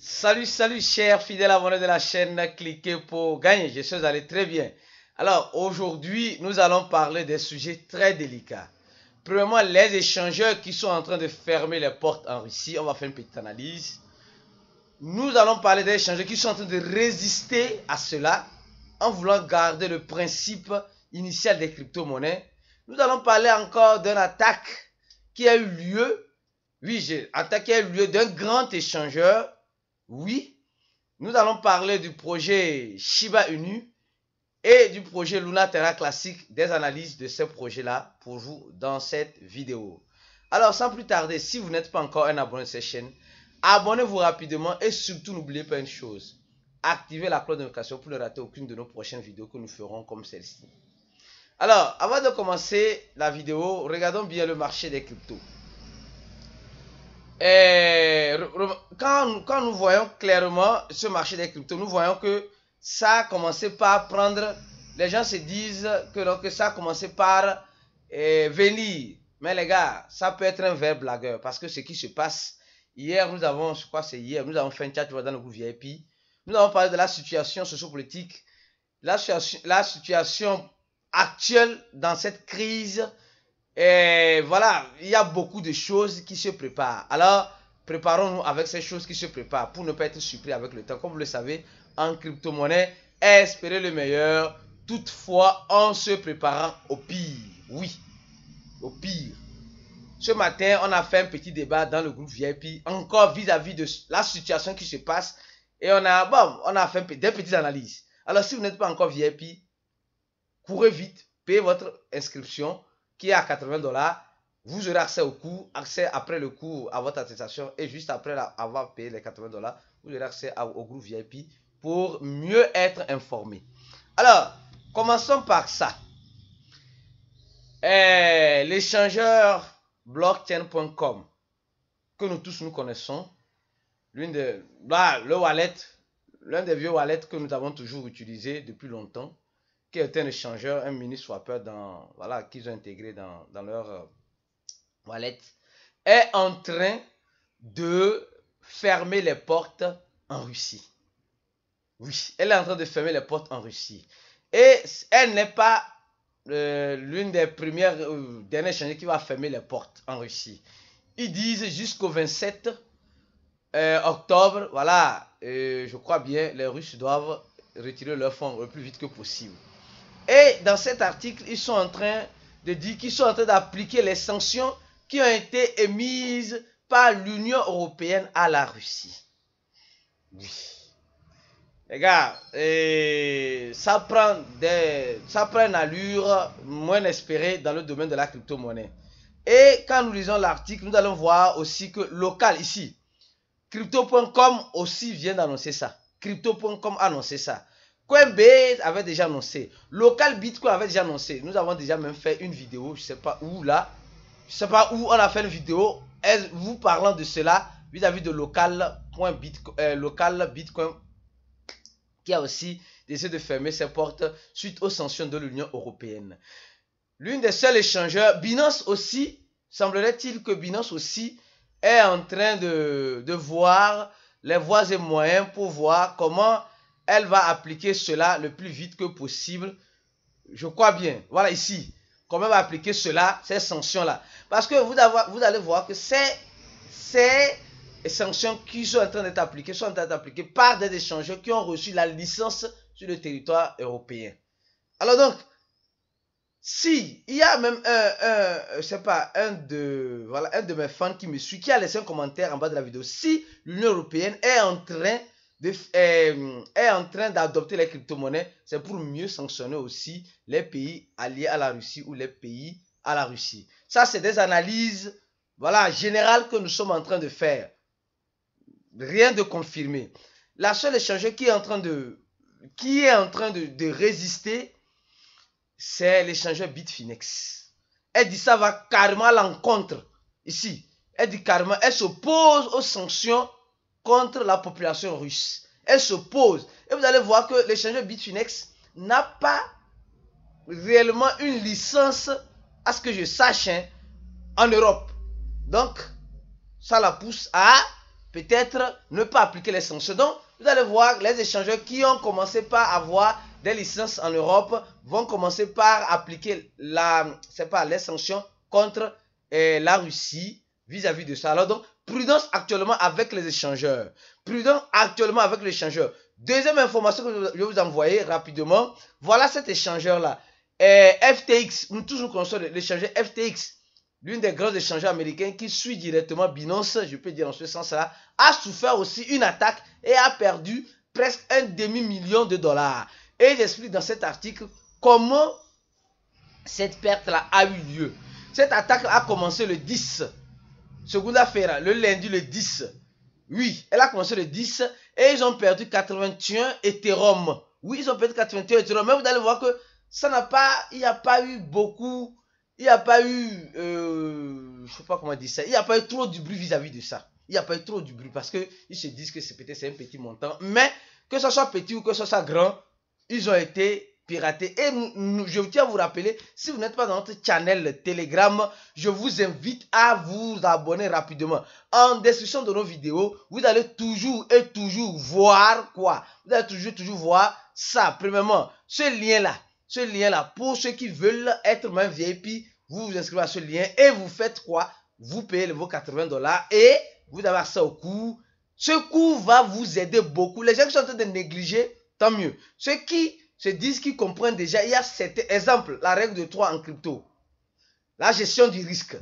Salut, salut, chers fidèles abonnés de la chaîne, cliquez pour gagner. Je suis allé très bien. Alors, aujourd'hui, nous allons parler des sujets très délicats. Premièrement, les échangeurs qui sont en train de fermer les portes en Russie. On va faire une petite analyse. Nous allons parler des échangeurs qui sont en train de résister à cela en voulant garder le principe initial des crypto-monnaies. Nous allons parler encore d'une attaque qui a eu lieu. Oui, j'ai attaqué qui lieu d'un grand échangeur oui, nous allons parler du projet Shiba Inu et du projet Luna Terra classique, des analyses de ces projets-là pour vous dans cette vidéo. Alors, sans plus tarder, si vous n'êtes pas encore un abonné de cette chaîne, abonnez-vous rapidement et surtout n'oubliez pas une chose, activez la cloche de notification pour ne rater aucune de nos prochaines vidéos que nous ferons comme celle-ci. Alors, avant de commencer la vidéo, regardons bien le marché des cryptos. Et eh, quand nous, voyons clairement ce marché des cryptos, nous voyons que ça a commencé par prendre, les gens se disent que, donc, ça a commencé par eh, venir. Mais les gars, ça peut être un vrai blagueur parce que ce qui se passe, hier, nous avons, je c'est hier, nous avons fait un chat dans le groupe VIP, nous avons parlé de la situation sociopolitique, la, la situation actuelle dans cette crise et voilà, il y a beaucoup de choses qui se préparent. Alors, préparons-nous avec ces choses qui se préparent pour ne pas être surpris avec le temps. Comme vous le savez, en crypto-monnaie, espérer le meilleur, toutefois en se préparant au pire. Oui, au pire. Ce matin, on a fait un petit débat dans le groupe VIP, encore vis-à-vis de la situation qui se passe. Et on a, on a fait des petites analyses. Alors, si vous n'êtes pas encore VIP, courez vite, payez votre inscription qui est à 80 dollars, vous aurez accès au cours, accès après le cours à votre attestation et juste après avoir payé les 80 dollars, vous aurez accès au groupe VIP pour mieux être informé. Alors, commençons par ça. Eh, l'échangeur blockchain.com que nous tous nous connaissons, l'une de bah, le wallet, l'un des vieux wallets que nous avons toujours utilisé depuis longtemps, qui est un échangeur, un mini swapper dans, voilà, qu'ils ont intégré dans, leur euh, wallet, est en train de fermer les portes en Russie. Oui, elle est en train de fermer les portes en Russie. Et elle n'est pas euh, l'une des premières, euh, dernières qui va fermer les portes en Russie. Ils disent jusqu'au 27 euh, octobre, voilà, euh, je crois bien, les Russes doivent retirer leurs fonds le plus vite que possible. Et dans cet article, ils sont en train de dire qu'ils sont en train d'appliquer les sanctions qui ont été émises par l'Union européenne à la Russie. Oui. Les gars, ça prend ça prend une allure moins espérée dans le domaine de la crypto-monnaie. Et quand nous lisons l'article, nous allons voir aussi que local ici, crypto.com aussi vient d'annoncer ça. Crypto.com annonçait ça. Coinbase avait déjà annoncé. Local Bitcoin avait déjà annoncé. Nous avons déjà même fait une vidéo, je ne sais pas où là. Je ne sais pas où on a fait une vidéo vous parlant de cela vis-à-vis de local, euh, local Bitcoin qui a aussi décidé de fermer ses portes suite aux sanctions de l'Union européenne. L'une des seuls échangeurs, Binance aussi, semblerait-il que Binance aussi est en train de, de voir les voies et moyens pour voir comment elle va appliquer cela le plus vite que possible. Je crois bien. Voilà ici. Comment elle va appliquer cela, ces sanctions-là. Parce que vous, allez voir que ces, sanctions qui sont en train d'être appliquées sont en train d'être appliquées par des échangeurs qui ont reçu la licence sur le territoire européen. Alors donc, si il y a même un, je sais pas, un de, voilà, un de mes fans qui me suit, qui a laissé un commentaire en bas de la vidéo, si l'Union européenne est en train euh, est en train d'adopter les crypto-monnaies, c'est pour mieux sanctionner aussi les pays alliés à la Russie ou les pays à la Russie. Ça, c'est des analyses voilà, générales que nous sommes en train de faire. Rien de confirmé. La seule échangeuse qui est en train de, qui est en train de, résister, c'est l'échangeur Bitfinex. Elle dit ça va carrément à l'encontre ici. Elle dit carrément, elle s'oppose aux sanctions contre la population russe. Elle s'oppose. Et vous allez voir que l'échangeur Bitfinex n'a pas réellement une licence, à ce que je sache, hein, en Europe. Donc, ça la pousse à peut-être ne pas appliquer les sanctions. Donc, vous allez voir, les échangeurs qui ont commencé par avoir des licences en Europe vont commencer par appliquer la, pas, les sanctions contre eh, la Russie vis-à-vis de ça. Alors, donc, Prudence actuellement avec les échangeurs. Prudence actuellement avec les échangeurs. Deuxième information que je vais vous envoyer rapidement. Voilà cet échangeur-là. Euh, FTX, nous toujours console l'échangeur FTX, l'une des grands échangeurs américains qui suit directement Binance, je peux dire en ce sens-là, a souffert aussi une attaque et a perdu presque un demi-million de dollars. Et j'explique dans cet article comment cette perte-là a eu lieu. Cette attaque a commencé le 10 Seconde affaire, le lundi, le 10. Oui, elle a commencé le 10 et ils ont perdu 81 Ethereum. Oui, ils ont perdu 81 Ethereum. Mais vous allez voir que ça n'a pas, il n'y a pas eu beaucoup, il n'y a pas eu, je euh, je sais pas comment dire ça, il n'y a pas eu trop du bruit vis-à-vis de ça. Il n'y a pas eu trop du bruit parce qu'ils se disent que c'est peut-être un petit montant. Mais que ce soit petit ou que ce soit grand, ils ont été pirater. Et je tiens à vous rappeler, si vous n'êtes pas dans notre channel Telegram, je vous invite à vous abonner rapidement. En description de nos vidéos, vous allez toujours et toujours voir quoi Vous allez toujours toujours voir ça. Premièrement, ce lien-là, ce lien-là, pour ceux qui veulent être même VIP, vous vous inscrivez à ce lien et vous faites quoi Vous payez vos 80 dollars et vous avez ça au coût. Ce coût va vous aider beaucoup. Les gens qui sont en train de négliger, tant mieux. Ceux qui se disent qu'ils comprennent déjà. Il y a cet exemple, la règle de 3 en crypto, la gestion du risque.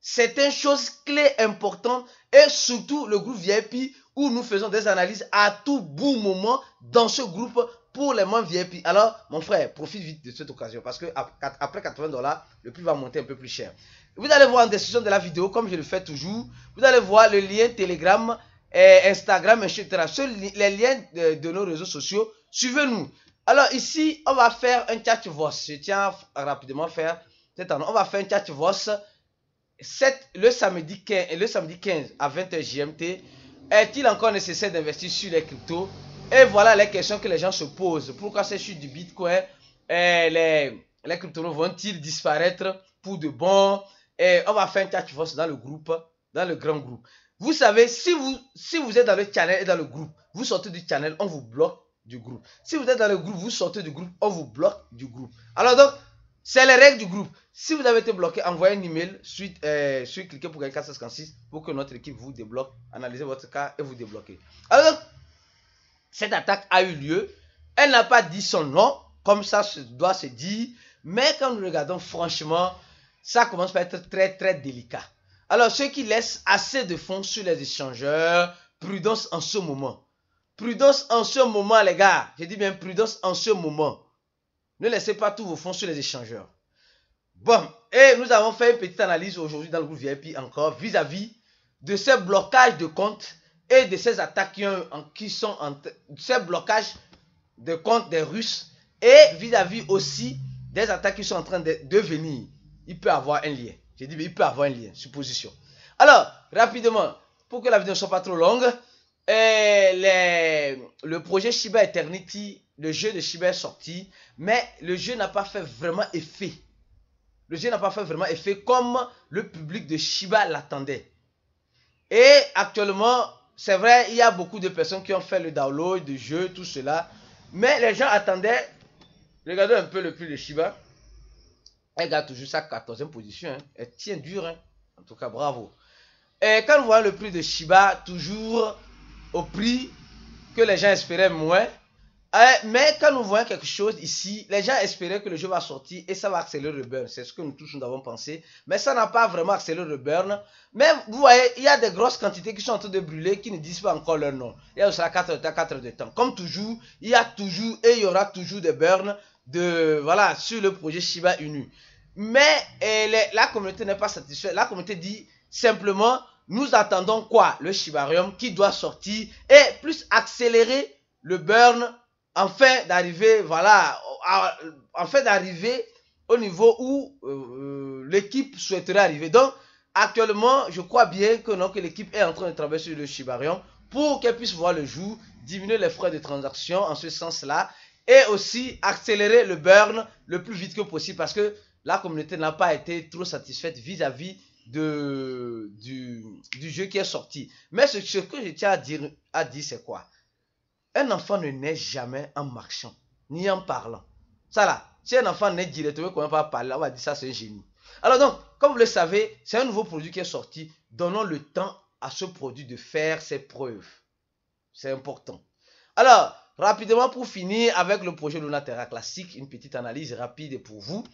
C'est Certaines chose clé importante et surtout le groupe VIP où nous faisons des analyses à tout bout moment dans ce groupe pour les membres VIP. Alors, mon frère, profite vite de cette occasion parce que après 80 dollars, le prix va monter un peu plus cher. Vous allez voir en description de la vidéo, comme je le fais toujours, vous allez voir le lien Telegram, eh, et Instagram, etc. les liens de nos réseaux sociaux. Suivez-nous. Alors ici, on va faire un chat voice. Je tiens à rapidement faire On va faire un chat voice le, samedi 15, le samedi à 20h GMT. Est-il encore nécessaire d'investir sur les cryptos Et voilà les questions que les gens se posent. Pourquoi ces chutes du Bitcoin et eh, les, les cryptos vont-ils disparaître pour de bon Et eh, on va faire un chat voice dans le groupe, dans le grand groupe. Vous savez, si vous, si vous êtes dans le channel et dans le groupe, vous sortez du channel, on vous bloque du groupe. Si vous êtes dans le groupe, vous sortez du groupe, on vous bloque du groupe. Alors donc, c'est les règles du groupe. Si vous avez été bloqué, envoyez un email, suite, euh, suite cliquez pour gagner 456 pour que notre équipe vous débloque, analysez votre cas et vous débloquez. Alors cette attaque a eu lieu. Elle n'a pas dit son nom, comme ça se doit se dire. Mais quand nous regardons franchement, ça commence à être très très délicat. Alors, ceux qui laissent assez de fonds sur les échangeurs, prudence en ce moment. Prudence en ce moment, les gars. Je dis bien prudence en ce moment. Ne laissez pas tous vos fonds sur les échangeurs. Bon, et nous avons fait une petite analyse aujourd'hui dans le groupe VIP encore vis-à-vis de ces blocages de comptes et de ces attaques qui, sont en, ces blocages de compte des Russes et vis-à-vis aussi des attaques qui sont en train de, venir. Il peut avoir un lien. J'ai dit, mais il peut avoir un lien, supposition. Alors, rapidement, pour que la vidéo ne soit pas trop longue, euh, les, le projet Shiba Eternity, le jeu de Shiba est sorti, mais le jeu n'a pas fait vraiment effet. Le jeu n'a pas fait vraiment effet comme le public de Shiba l'attendait. Et actuellement, c'est vrai, il y a beaucoup de personnes qui ont fait le download du jeu, tout cela. Mais les gens attendaient. Regardez un peu le prix de Shiba. Elle garde toujours sa 14e position. Hein. Elle tient dur. Hein. En tout cas, bravo. Et quand on voit le prix de Shiba, toujours au prix que les gens espéraient moins. Eh, mais quand nous voyons quelque chose ici, les gens espéraient que le jeu va sortir et ça va accélérer le burn. C'est ce que nous tous nous avons pensé. Mais ça n'a pas vraiment accéléré le burn. Mais vous voyez, il y a des grosses quantités qui sont en train de brûler, qui ne disent pas encore leur nom. Il y a sera 4 heures de temps, temps. Comme toujours, il y a toujours et il y aura toujours des burns de, voilà, sur le projet Shiba Inu. Mais eh, la communauté n'est pas satisfaite. La communauté dit simplement nous attendons quoi Le Shibarium qui doit sortir et plus accélérer le burn en d'arriver, voilà, en d'arriver au niveau où euh, euh, l'équipe souhaiterait arriver. Donc, actuellement, je crois bien que, non, que l'équipe est en train de travailler sur le Shibarium pour qu'elle puisse voir le jour, diminuer les frais de transaction en ce sens-là et aussi accélérer le burn le plus vite que possible parce que la communauté n'a pas été trop satisfaite vis-à-vis vis à vis de, du, du, jeu qui est sorti. Mais ce, ce que je tiens à dire, à dire c'est quoi Un enfant ne naît jamais en marchant, ni en parlant. Ça là, si un enfant naît directement on va parler, on va dire ça c'est un génie. Alors donc, comme vous le savez, c'est un nouveau produit qui est sorti. Donnons le temps à ce produit de faire ses preuves. C'est important. Alors, rapidement pour finir avec le projet Terra classique, une petite analyse rapide pour vous.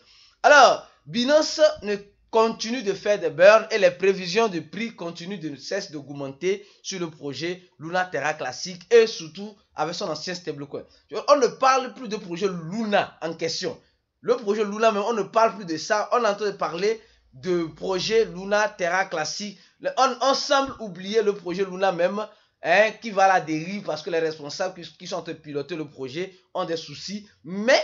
Alors, Binance ne continue de faire des burns et les prévisions de prix continuent de ne cesse d'augmenter sur le projet Luna Terra classique et surtout avec son ancien stablecoin. On ne parle plus de projet Luna en question. Le projet Luna, mais on ne parle plus de ça. On entend de parler de projet Luna Terra classique. On, on semble oublier le projet Luna même. Hein, qui va à la dérive parce que les responsables qui, sont en de piloter le projet ont des soucis. Mais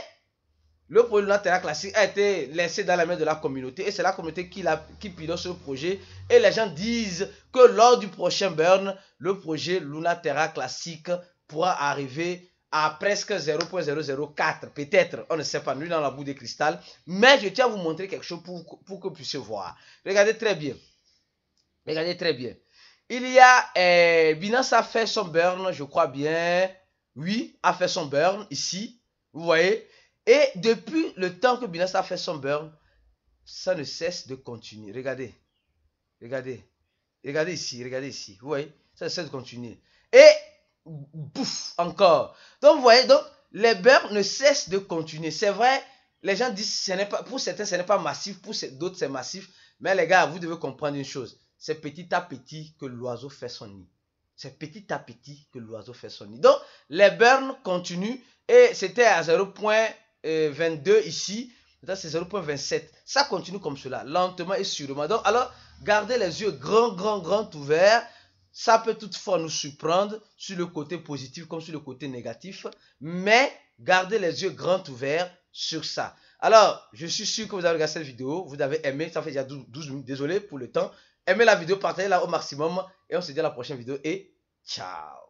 le projet Luna Terra classique a été laissé dans la main de la communauté et c'est la communauté qui, la, qui pilote ce projet. Et les gens disent que lors du prochain burn, le projet Luna Terra classique pourra arriver à presque 0.004, peut-être, on ne sait pas, nous dans la boue des cristal. Mais je tiens à vous montrer quelque chose pour, que vous puissiez voir. Regardez très bien. Regardez très bien. Il y a, eh, Binance a fait son burn, je crois bien. Oui, a fait son burn ici. Vous voyez et depuis le temps que Binance a fait son burn, ça ne cesse de continuer. Regardez. Regardez. Regardez ici. Regardez ici. Vous voyez Ça ne cesse de continuer. Et bouf, encore. Donc, vous voyez, donc, les burns ne cessent de continuer. C'est vrai, les gens disent, ce pas, pour certains, ce n'est pas massif. Pour d'autres, c'est massif. Mais les gars, vous devez comprendre une chose. C'est petit à petit que l'oiseau fait son nid. C'est petit à petit que l'oiseau fait son nid. Donc, les burns continuent. Et c'était à 0. 22 euh, ici. c'est 0.27. Ça continue comme cela, lentement et sûrement. Donc, alors, gardez les yeux grand, grand, grand ouverts. Ça peut toutefois nous surprendre sur le côté positif comme sur le côté négatif. Mais gardez les yeux grand ouverts sur ça. Alors, je suis sûr que vous avez regardé cette vidéo. Vous avez aimé. Ça fait déjà 12 minutes. Désolé pour le temps. Aimez la vidéo, partagez-la au maximum. Et on se dit à la prochaine vidéo. Et ciao